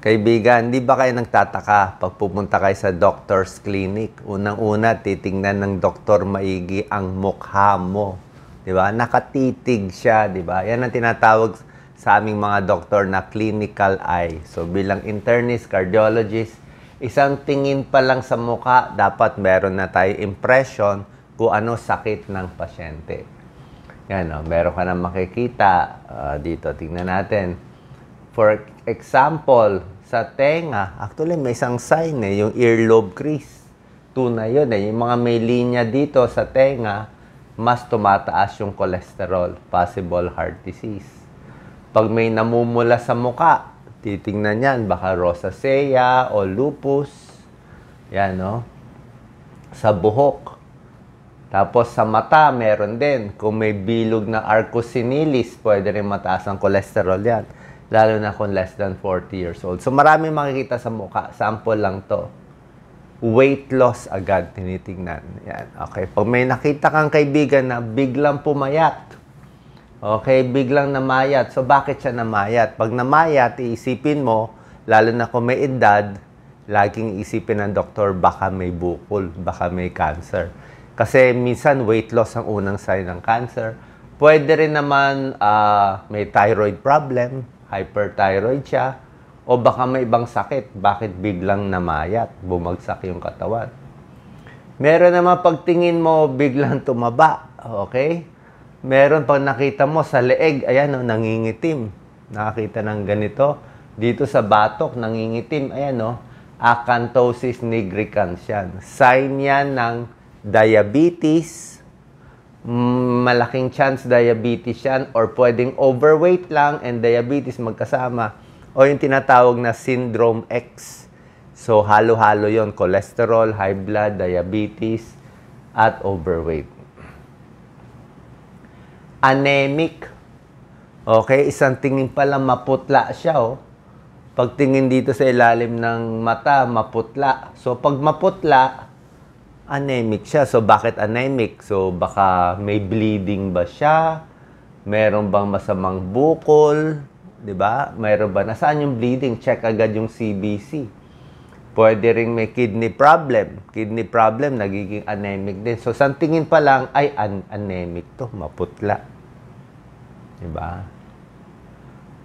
Kaibigan, di ba kayo nagtataka pag pupunta kayo sa doctor's clinic? Unang-una, titingnan ng doktor maigi ang mukha mo. Di ba? Nakatitig siya, di ba? Yan ang tinatawag sa aming mga doktor na clinical eye. So bilang internist, cardiologist, isang tingin pa lang sa mukha, dapat meron na tayo impression kung ano sakit ng pasyente. Yan, no? Oh, meron ka na makikita uh, dito. Tingnan natin for Example, sa tenga, actually may isang sign eh, yung earlobe crease. Tunay yun eh. Yung mga may linya dito sa tenga, mas tumataas yung cholesterol, possible heart disease. Pag may namumula sa muka, titingnan niyan, baka rosacea o lupus. Yan, no? Sa buhok. Tapos sa mata, meron din. Kung may bilog na arcosinilis, pwede rin mataas ang cholesterol yan lalo na kung less than 40 years old. So marami makikita sa mukha. Sample lang to. Weight loss agad tinitingnan. Yan. Okay. Pag may nakita kang kaibigan na biglang pumayat, okay, biglang namayat. So bakit siya namayat? Pag namayat, iisipin mo, lalo na kung may edad, laging isipin ng doktor, baka may bukol, baka may cancer. Kasi minsan weight loss ang unang sign ng cancer. Pwede rin naman uh, may thyroid problem, hyperthyroid siya, o baka may ibang sakit, bakit biglang namayat, bumagsak yung katawan. Meron naman pagtingin mo, biglang tumaba, okay? Meron pag nakita mo sa leeg, ayan, oh, nangingitim. Nakakita ng ganito. Dito sa batok, nangingitim, ayan, oh, acanthosis nigricans yan. Sign yan ng diabetes, malaking chance diabetes yan or pwedeng overweight lang and diabetes magkasama o yung tinatawag na syndrome X. So, halo-halo yon Cholesterol, high blood, diabetes, at overweight. Anemic. Okay, isang tingin pala maputla siya, oh. Pagtingin dito sa ilalim ng mata, maputla. So, pag maputla, anemic siya. So, bakit anemic? So, baka may bleeding ba siya? Meron bang masamang bukol? 'Di ba? Meron ba? Nasaan yung bleeding? Check agad yung CBC. Pwede rin may kidney problem. Kidney problem, nagiging anemic din. So, sa tingin pa lang, ay an anemic to, maputla. 'Di ba?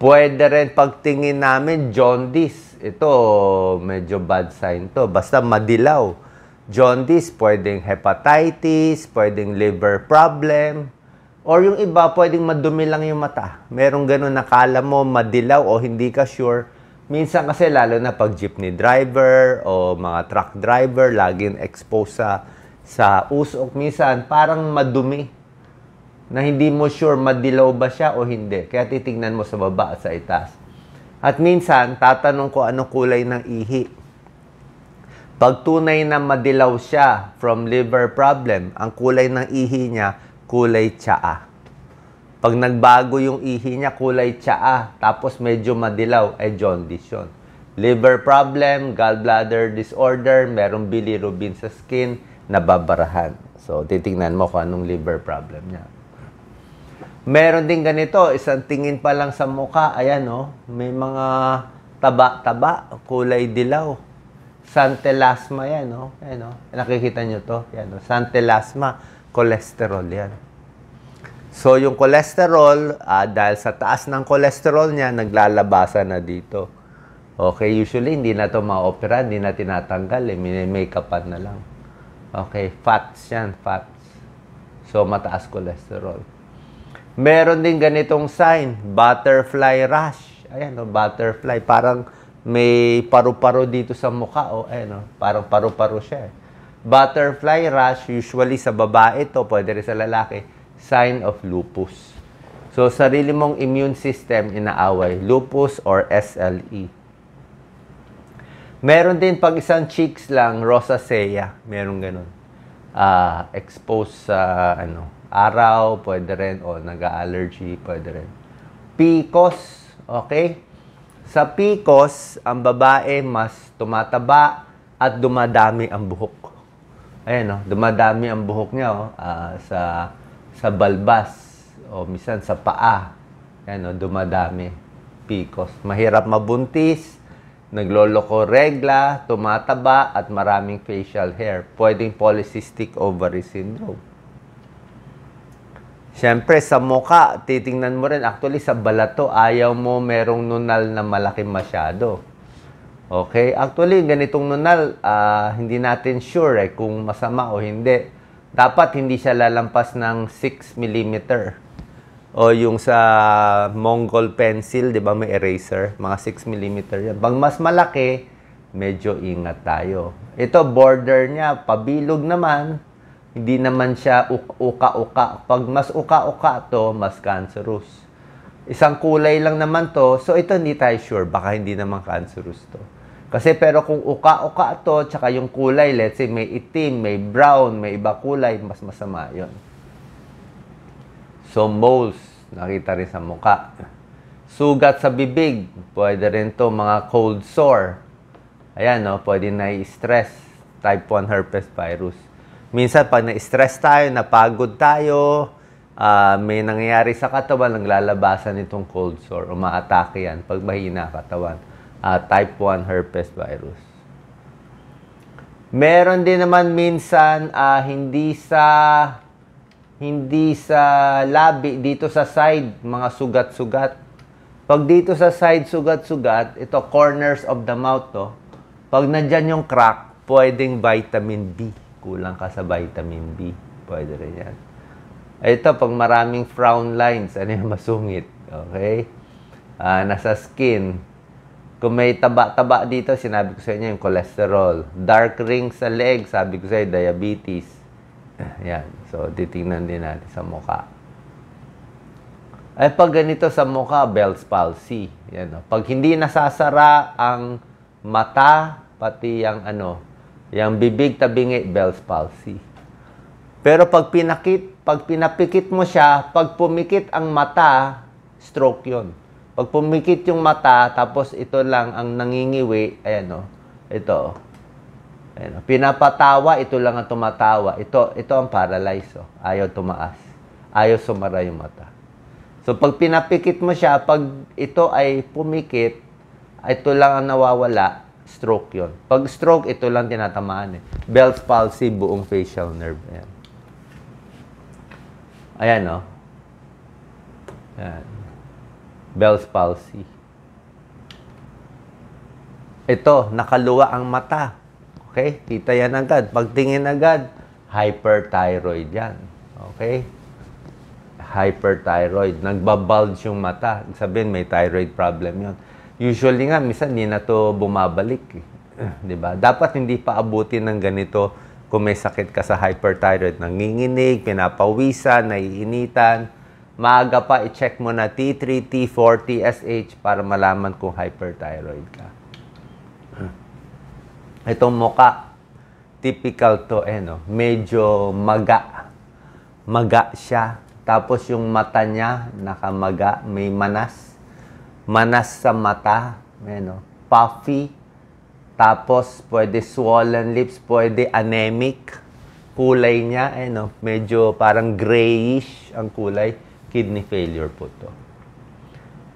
Pwede rin pagtingin namin jaundice. Ito, medyo bad sign to. Basta madilaw jaundice, pwedeng hepatitis, pwedeng liver problem, or yung iba pwedeng madumi lang yung mata. Merong ganun nakala mo madilaw o hindi ka sure. Minsan kasi lalo na pag jeepney driver o mga truck driver, laging exposed sa, sa usok. Minsan parang madumi na hindi mo sure madilaw ba siya o hindi. Kaya titingnan mo sa baba at sa itaas. At minsan, tatanong ko ano kulay ng ihi. Pag tunay na madilaw siya from liver problem, ang kulay ng ihi niya, kulay tsaa. Pag nagbago yung ihi niya, kulay tsaa, tapos medyo madilaw, ay jaundice yun. Liver problem, gallbladder disorder, merong bilirubin sa skin, nababarahan. So, titingnan mo kung anong liver problem niya. Meron din ganito, isang tingin pa lang sa muka, ayan o, oh, may mga taba-taba, kulay dilaw Santelasma yan, no? Ayan, no? Nakikita nyo to. Yan, no? Santelasma, cholesterol yan. So, yung cholesterol, ah, dahil sa taas ng cholesterol niya, naglalabasa na dito. Okay, usually hindi na to ma-opera, hindi na tinatanggal, eh. minimakeupan na lang. Okay, fats yan, fats. So, mataas cholesterol. Meron din ganitong sign, butterfly rash. Ayan, no? butterfly. Parang may paru-paro dito sa mukha. O, oh, eh, no? Parang paru-paro siya. Eh. Butterfly rash, usually sa babae to, pwede rin sa lalaki, sign of lupus. So, sarili mong immune system inaaway, lupus or SLE. Meron din pag isang cheeks lang, rosacea, meron ganun. Uh, exposed sa ano, araw, pwede rin, o nag-allergy, pwede rin. Picos, okay? Sa PCOS, ang babae mas tumataba at dumadami ang buhok. Ayan, oh, dumadami ang buhok niya oh, uh, sa, sa balbas o oh, misan sa paa. Ayan, oh, dumadami. PCOS. Mahirap mabuntis, nagloloko regla, tumataba, at maraming facial hair. Pwedeng polycystic ovary syndrome. Siyempre, sa muka, titingnan mo rin. Actually, sa balato, ayaw mo merong nunal na malaki masyado. Okay? Actually, ganitong nunal, uh, hindi natin sure eh, kung masama o hindi. Dapat hindi siya lalampas ng 6 mm. O yung sa Mongol pencil, di ba may eraser? Mga 6 mm yan. Pag mas malaki, medyo ingat tayo. Ito, border niya, pabilog naman hindi naman siya uka-uka. Pag mas uka-uka to, mas cancerous. Isang kulay lang naman to. So ito hindi tayo sure. Baka hindi naman cancerous to. Kasi pero kung uka-uka to, tsaka yung kulay, let's say may itim, may brown, may iba kulay, mas masama yon. So moles, nakita rin sa muka. Sugat sa bibig, pwede rin to mga cold sore. Ayan, no? pwede na i-stress. Type 1 herpes virus. Minsan pag na-stress tayo, napagod tayo, uh, may nangyayari sa katawan, naglalabasan itong cold sore, umaatake yan pag mahina katawan. Uh, type 1 herpes virus. Meron din naman minsan uh, hindi sa hindi sa labi, dito sa side, mga sugat-sugat. Pag dito sa side, sugat-sugat, ito corners of the mouth to. Pag nandyan yung crack, pwedeng vitamin D kulang ka sa vitamin B. Pwede rin yan. Ito, pag maraming frown lines, ano yung masungit? Okay? Uh, nasa skin. Kung may taba-taba dito, sinabi ko sa inyo yung cholesterol. Dark rings sa leg, sabi ko sa inyo, diabetes. Yan. So, titingnan din natin sa mukha. Ay, eh, pag ganito sa mukha, Bell's palsy. Yan, Pag hindi nasasara ang mata, pati ang ano, Yang bibig tabingi, Bell's palsy. Pero pag pinakit, pag pinapikit mo siya, pag pumikit ang mata, stroke yon. Pag pumikit yung mata, tapos ito lang ang nangingiwi, ayan o, oh, ito. Ayan o. Oh, pinapatawa, ito lang ang tumatawa. Ito, ito ang paralyzed o. Oh, ayaw tumaas. Ayaw sumara yung mata. So pag pinapikit mo siya, pag ito ay pumikit, ito lang ang nawawala, stroke yon. Pag stroke, ito lang tinatamaan eh. Bell's palsy, buong facial nerve. Ayan. Ayan, no? Oh. Ayan. Bell's palsy. Ito, nakaluwa ang mata. Okay? Kita yan agad. Pagtingin agad, hyperthyroid yan. Okay? Hyperthyroid. Nagbabulge yung mata. Sabihin, may thyroid problem yon usually nga, minsan hindi na to bumabalik. Eh. di ba? Dapat hindi pa abutin ng ganito kung may sakit ka sa hyperthyroid, nanginginig, pinapawisan, naiinitan. Maaga pa, i-check mo na T3, T4, TSH para malaman kung hyperthyroid ka. Itong muka, typical to eh, no? Medyo maga. Maga siya. Tapos yung mata niya, nakamaga, may manas manas sa mata, ayan, no? Oh. puffy, tapos pwede swollen lips, pwede anemic, kulay niya, ayan, no? Oh. medyo parang grayish ang kulay, kidney failure po to.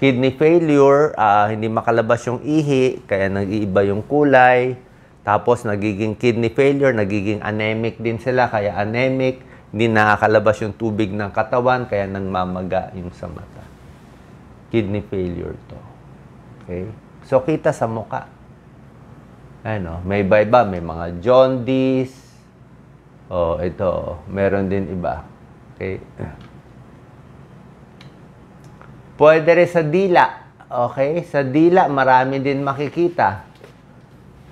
Kidney failure, uh, hindi makalabas yung ihi, kaya nag-iiba yung kulay, tapos nagiging kidney failure, nagiging anemic din sila, kaya anemic, hindi nakakalabas yung tubig ng katawan, kaya nagmamaga yung sa mata kidney failure to. Okay? So, kita sa muka. Ano, may iba iba, may mga jaundice. Oh, ito, oh. meron din iba. Okay? Pwede rin sa dila. Okay? Sa dila, marami din makikita.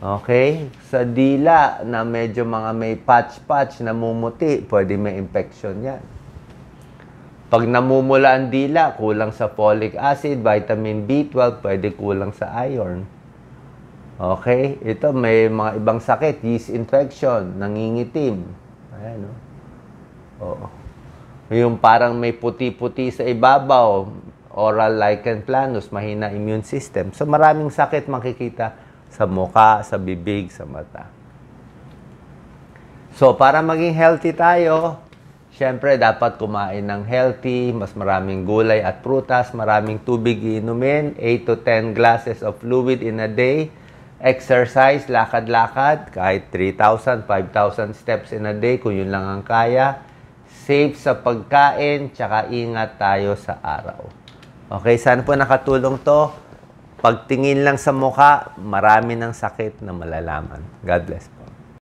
Okay? Sa dila na medyo mga may patch-patch, na namumuti, pwede may infection yan. Pag namumula ang dila, kulang sa folic acid, vitamin B12, pwede kulang sa iron. Okay? Ito, may mga ibang sakit. Yeast infection, nangingitim. Ayan, no? Oh. Oo. Yung parang may puti-puti sa ibabaw, oral lichen planus, mahina immune system. So, maraming sakit makikita sa muka, sa bibig, sa mata. So, para maging healthy tayo, Siyempre, dapat kumain ng healthy, mas maraming gulay at prutas, maraming tubig inumin, 8 to 10 glasses of fluid in a day, exercise, lakad-lakad, kahit 3,000, 5,000 steps in a day, kung yun lang ang kaya, safe sa pagkain, tsaka ingat tayo sa araw. Okay, sana po nakatulong to. Pagtingin lang sa mukha, marami ng sakit na malalaman. God bless.